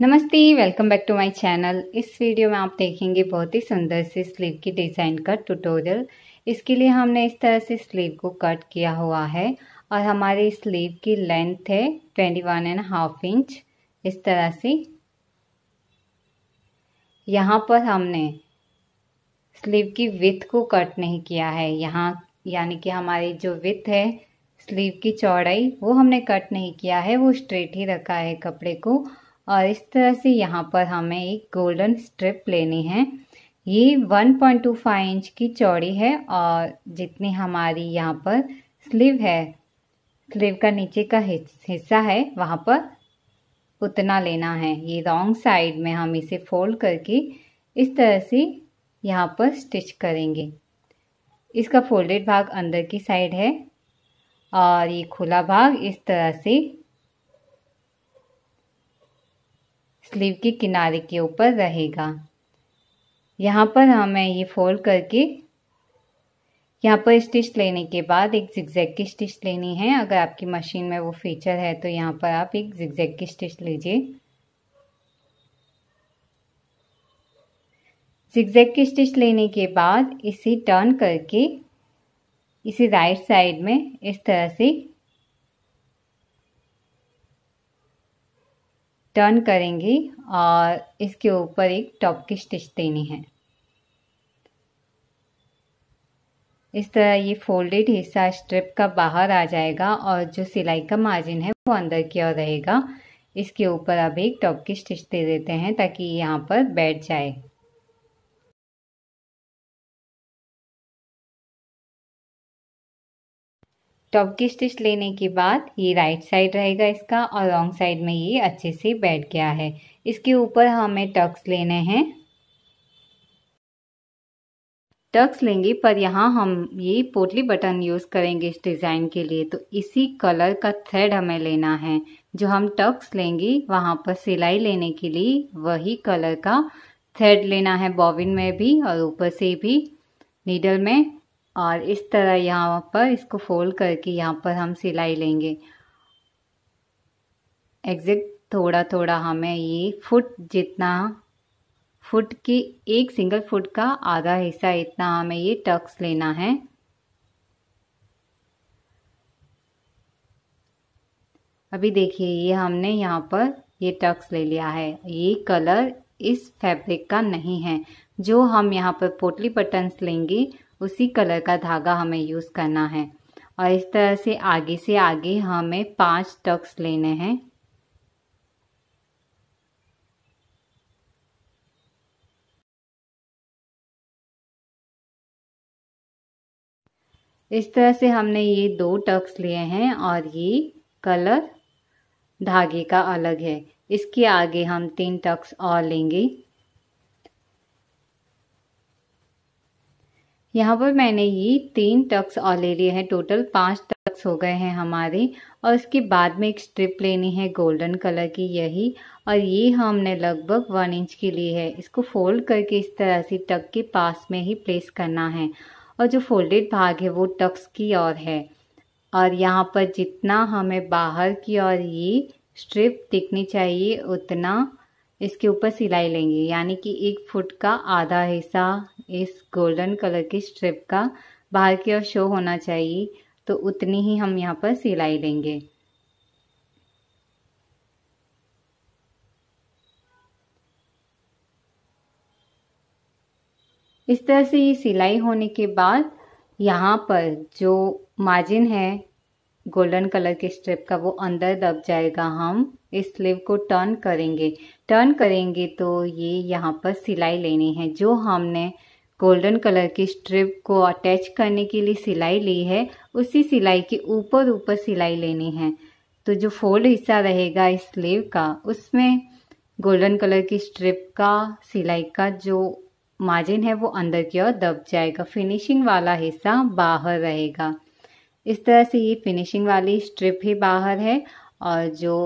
नमस्ते welcome back to my channel इस video में आप देखेंगे बहुत ही सुंदर से स्लीव की डिज़ाइन का ट्यूटोरियल इसके लिए हमने इस तरह से स्लीव को कट किया हुआ है और हमारे स्लीव की लेंथ है twenty one and half inch इस तरह से यहाँ पर हमने स्लीव की विथ को कट नहीं किया है यहाँ यानी कि हमारी जो विथ है स्लीव की चौड़ाई वो हमने कट नहीं किया है वो स्ट्रेट ही रखा है कपड़े को और इस तरह से यहाँ पर हमें एक गोल्डन स्ट्रिप लेनी है ये 1.25 इंच की चौड़ी है और जितनी हमारी यहाँ पर स्लीव है स्लीव का नीचे का हिस्सा है वहाँ पर उतना लेना है ये रॉन्ग साइड में हम इसे फोल्ड करके इस तरह से यहाँ पर स्टिच करेंगे इसका फोल्डेड भाग अंदर की साइड है और ये खुला भाग इस तरह से स्लीव के किनारे के ऊपर रहेगा यहाँ पर हमें ये फोल्ड करके यहाँ पर स्टिच लेने के बाद एक जिगजैग की स्टिच लेनी है अगर आपकी मशीन में वो फीचर है तो यहाँ पर आप एक जिगजैग की स्टिच लीजिए जिगजैग की स्टिच लेने के बाद इसे टर्न करके इसे राइट साइड में इस तरह से टर्न करेंगे और इसके ऊपर एक टॉप की स्टिच देनी है इस तरह ये फोल्डेड हिस्सा स्ट्रिप का बाहर आ जाएगा और जो सिलाई का मार्जिन है वो अंदर की ओर रहेगा इसके ऊपर अब एक टॉप की स्टिच दे देते हैं ताकि यहाँ पर बैठ जाए टॉप की स्टिच लेने के बाद ये राइट साइड रहेगा इसका और रॉन्ग साइड में ये अच्छे से बैठ गया है इसके ऊपर हमें टक्स लेने हैं टक्स लेंगे पर यहाँ हम ये पोटली बटन यूज़ करेंगे इस डिज़ाइन के लिए तो इसी कलर का थ्रेड हमें लेना है जो हम टक्स लेंगे वहाँ पर सिलाई लेने के लिए वही कलर का थ्रेड लेना है बॉबिन में भी और ऊपर से भी नीडल में और इस तरह यहाँ पर इसको फोल्ड करके यहाँ पर हम सिलाई लेंगे एग्जैक्ट थोड़ा थोड़ा हमें ये फुट जितना फुट की एक सिंगल फुट का आधा हिस्सा इतना हमें ये टक्स लेना है अभी देखिए ये हमने यहाँ पर ये टक्स ले लिया है ये कलर इस फैब्रिक का नहीं है जो हम यहाँ पर पोटली बटन्स लेंगे उसी कलर का धागा हमें यूज़ करना है और इस तरह से आगे से आगे हमें पांच टक्स लेने हैं इस तरह से हमने ये दो टक्स लिए हैं और ये कलर धागे का अलग है इसके आगे हम तीन टक्स और लेंगे यहाँ पर मैंने ये तीन टक्स और ले लिए हैं टोटल पांच टक्स हो गए हैं हमारे और इसके बाद में एक स्ट्रिप लेनी है गोल्डन कलर की यही और ये हमने लगभग वन इंच की ली है इसको फोल्ड करके इस तरह से टक के पास में ही प्लेस करना है और जो फोल्डेड भाग है वो टक्स की ओर है और यहाँ पर जितना हमें बाहर की ओर ये स्ट्रिप दिखनी चाहिए उतना इसके ऊपर सिलाई लेंगे यानी कि एक फुट का आधा हिस्सा इस गोल्डन कलर की स्ट्रिप का बाहर की ओर शो होना चाहिए तो उतनी ही हम यहाँ पर सिलाई लेंगे इस तरह से ये सिलाई होने के बाद यहाँ पर जो मार्जिन है गोल्डन कलर के स्ट्रिप का वो अंदर दब जाएगा हम इस स्लीव को टर्न करेंगे टर्न करेंगे तो ये यहाँ पर सिलाई लेनी है जो हमने गोल्डन कलर की स्ट्रिप को अटैच करने के लिए सिलाई ली है उसी सिलाई के ऊपर ऊपर सिलाई लेनी है तो जो फोल्ड हिस्सा रहेगा इस स्लीव का उसमें गोल्डन कलर की स्ट्रिप का सिलाई का जो मार्जिन है वो अंदर की ओर दब जाएगा फिनिशिंग वाला हिस्सा बाहर रहेगा इस तरह से ये फिनिशिंग वाली स्ट्रिप ही बाहर है और जो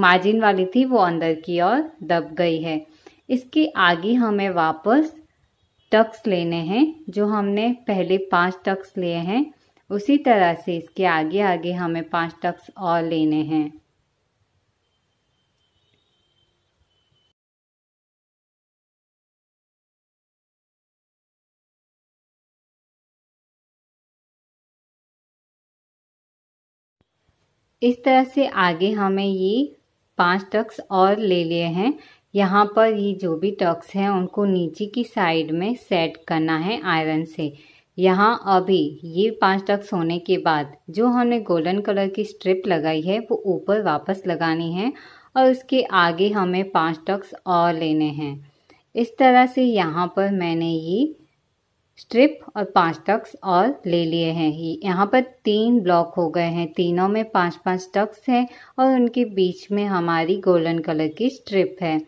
मार्जिन वाली थी वो अंदर की ओर दब गई है इसके आगे हमें वापस टक्स लेने हैं जो हमने पहले पांच टक्स लिए हैं उसी तरह से इसके आगे आगे हमें पांच टक्स और लेने हैं इस तरह से आगे हमें ये पांच टक्स और ले लिए हैं यहाँ पर ये जो भी टक्स हैं उनको नीचे की साइड में सेट करना है आयरन से यहाँ अभी ये पांच टक्स होने के बाद जो हमने गोल्डन कलर की स्ट्रिप लगाई है वो ऊपर वापस लगानी है और उसके आगे हमें पांच टक्स और लेने हैं इस तरह से यहाँ पर मैंने ये स्ट्रिप और पांच टक्स और ले लिए हैं ही यहाँ पर तीन ब्लॉक हो गए हैं तीनों में पांच पांच टक्स हैं और उनके बीच में हमारी गोल्डन कलर की स्ट्रिप है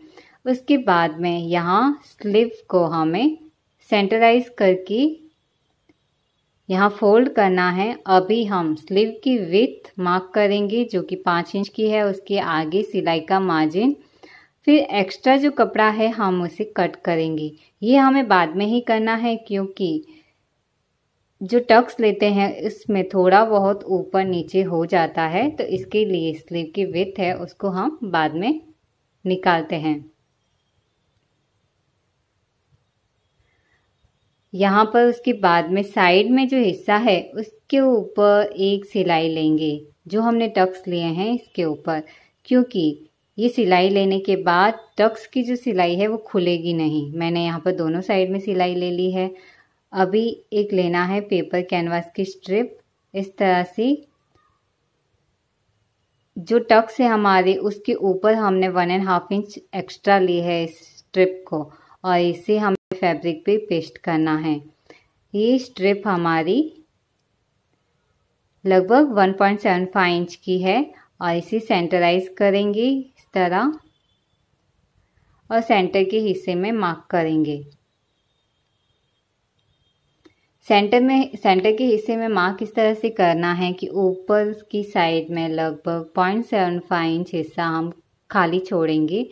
उसके बाद में यहाँ स्लीव को हमें सेंटराइज करके यहाँ फोल्ड करना है अभी हम स्लीव की विथ मार्क करेंगे जो कि पाँच इंच की है उसके आगे सिलाई का मार्जिन फिर एक्स्ट्रा जो कपड़ा है हम उसे कट करेंगे ये हमें बाद में ही करना है क्योंकि जो टक्स लेते हैं इसमें थोड़ा बहुत ऊपर नीचे हो जाता है तो इसके लिए स्लीव की विथ है उसको हम बाद में निकालते हैं यहाँ पर उसके बाद में साइड में जो हिस्सा है उसके ऊपर एक सिलाई लेंगे जो हमने टक्स लिए हैं इसके ऊपर क्योंकि ये सिलाई लेने के बाद टक्स की जो सिलाई है वो खुलेगी नहीं मैंने यहाँ पर दोनों साइड में सिलाई ले ली है अभी एक लेना है पेपर कैनवास की स्ट्रिप इस तरह से जो टक्स है हमारे उसके ऊपर हमने one and half inch extra ली है इस स्ट्रिप को और इसे हमें फैब्रिक पे पेस्ट करना है ये स्ट्रिप हमारी लगभग 1.75 इंच की है और इसे सेंटराइज करेंगे तरह और सेंटर के हिस्से में मार्क करेंगे सेंटर में सेंटर के हिस्से में मार्क इस तरह से करना है कि ऊपर की साइड में लगभग पॉइंट सेवन फाइव इंच हिस्सा हम खाली छोड़ेंगे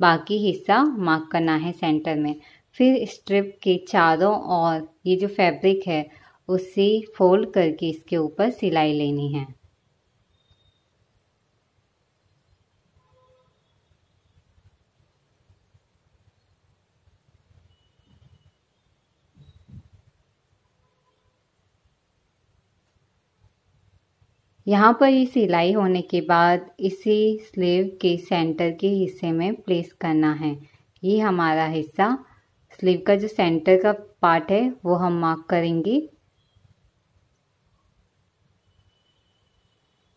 बाकी हिस्सा मार्क करना है सेंटर में फिर स्ट्रिप के चारों और ये जो फैब्रिक है उसे फोल्ड करके इसके ऊपर सिलाई लेनी है यहाँ पर ये सिलाई होने के बाद इसे स्लीव के सेंटर के हिस्से में प्लेस करना है ये हमारा हिस्सा स्लीव का जो सेंटर का पार्ट है वो हम मार्क करेंगे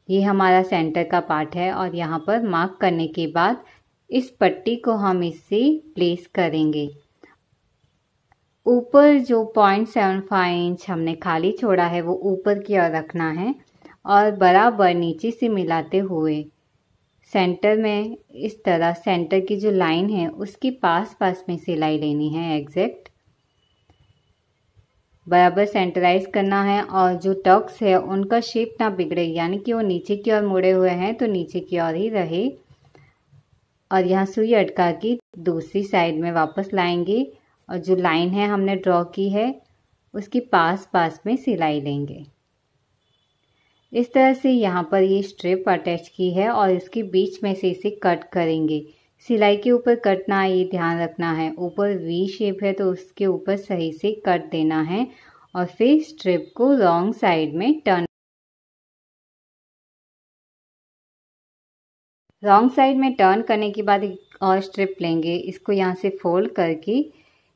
ये हमारा सेंटर का पार्ट है और यहाँ पर मार्क करने के बाद इस पट्टी को हम इससे प्लेस करेंगे ऊपर जो पॉइंट सेवन फाइव इंच हमने खाली छोड़ा है वो ऊपर की ओर रखना है और बराबर नीचे से मिलाते हुए सेंटर में इस तरह सेंटर की जो लाइन है उसके पास पास में सिलाई लेनी है एग्जैक्ट बराबर सेंटराइज करना है और जो टक्स है उनका शेप ना बिगड़े यानी कि वो नीचे की ओर मुड़े हुए हैं तो नीचे की ओर ही रहे और यहाँ सुई अटका की दूसरी साइड में वापस लाएंगे और जो लाइन है हमने ड्रॉ की है उसके पास पास में सिलाई लेंगे इस तरह से यहाँ पर ये स्ट्रिप अटैच की है और इसके बीच में से इसे कट करेंगे सिलाई के ऊपर कटना है ये ध्यान रखना है ऊपर वी शेप है तो उसके ऊपर सही से कट देना है और फिर स्ट्रिप को रॉन्ग साइड में टर्न रॉन्ग साइड में टर्न करने के बाद एक और स्ट्रिप लेंगे इसको यहाँ से फोल्ड करके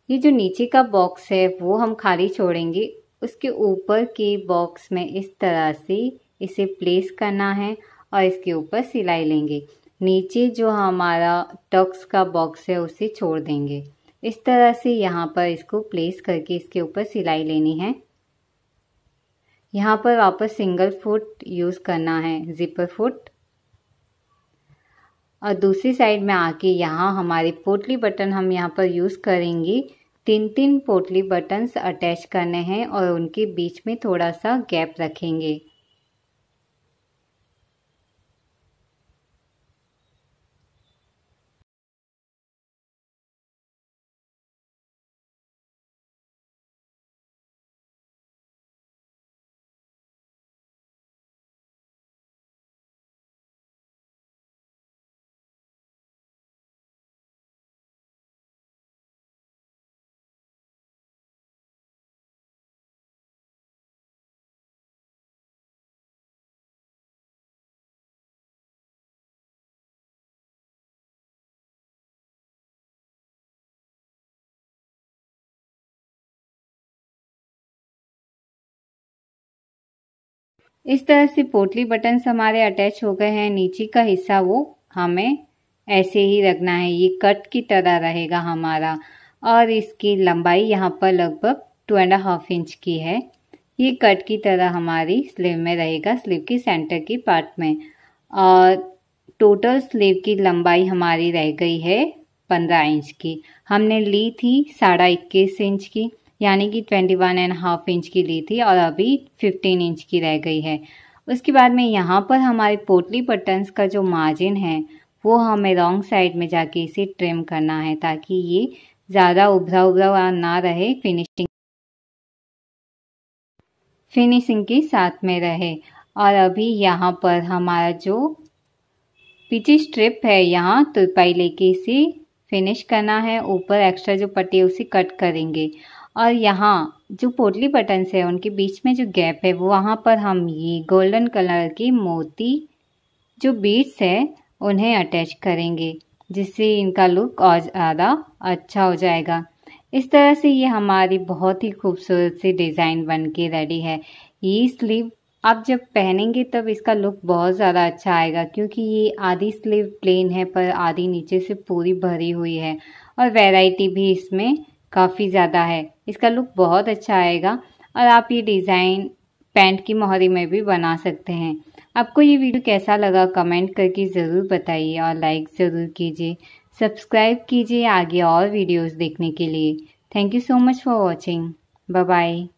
ये जो नीचे का बॉक्स है वो हम खाली छोड़ेंगे उसके ऊपर के बॉक्स में इस तरह से इसे प्लेस करना है और इसके ऊपर सिलाई लेंगे नीचे जो हमारा टक्स का बॉक्स है उसे छोड़ देंगे इस तरह से यहाँ पर इसको प्लेस करके इसके ऊपर सिलाई लेनी है यहाँ पर वापस सिंगल फुट यूज़ करना है जिपर फुट और दूसरी साइड में आके यहाँ हमारे पोटली बटन हम यहाँ पर यूज़ करेंगे तीन तीन पोटली बटन्स अटैच करने हैं और उनके बीच में थोड़ा सा गैप रखेंगे इस तरह से पोटली बटन्स हमारे अटैच हो गए हैं नीचे का हिस्सा वो हमें ऐसे ही रखना है ये कट की तरह रहेगा हमारा और इसकी लंबाई यहाँ पर लगभग टू एंड हाफ इंच की है ये कट की तरह हमारी स्लीव में रहेगा स्लीव की सेंटर की पार्ट में और टोटल स्लीव की लंबाई हमारी रह गई है पंद्रह इंच की हमने ली थी साढ़ा इक्कीस इंच की यानी कि twenty one and half inch की ली थी और अभी फिफ्टीन इंच की रह गई है उसके बाद में यहाँ पर हमारे पोटली बटन्स का जो मार्जिन है वो हमें रॉन्ग साइड में जाके इसे ट्रिम करना है ताकि ये ज़्यादा उभरा उभरा ना रहे फिनिशिंग फिनिशिंग के साथ में रहे और अभी यहाँ पर हमारा जो पीछे स्ट्रिप है यहाँ तुरपाई लेके इसे फिनिश करना है ऊपर एक्स्ट्रा जो पट्टी है उसे कट करेंगे और यहाँ जो पोटली बटन्स है उनके बीच में जो गैप है वो वहाँ पर हम ये गोल्डन कलर की मोती जो बीट्स है उन्हें अटैच करेंगे जिससे इनका लुक और ज़्यादा अच्छा हो जाएगा इस तरह से ये हमारी बहुत ही खूबसूरत सी डिज़ाइन बन के रेडी है ये स्लीव आप जब पहनेंगे तब इसका लुक बहुत ज़्यादा अच्छा आएगा क्योंकि ये आधी स्लीव प्लेन है पर आधी नीचे से पूरी भरी हुई है और वैरायटी भी इसमें काफ़ी ज़्यादा है इसका लुक बहुत अच्छा आएगा और आप ये डिज़ाइन पैंट की मोहरी में भी बना सकते हैं आपको ये वीडियो कैसा लगा कमेंट करके ज़रूर बताइए और लाइक ज़रूर कीजिए सब्सक्राइब कीजिए आगे और वीडियोस देखने के लिए thank you so much for watching bye bye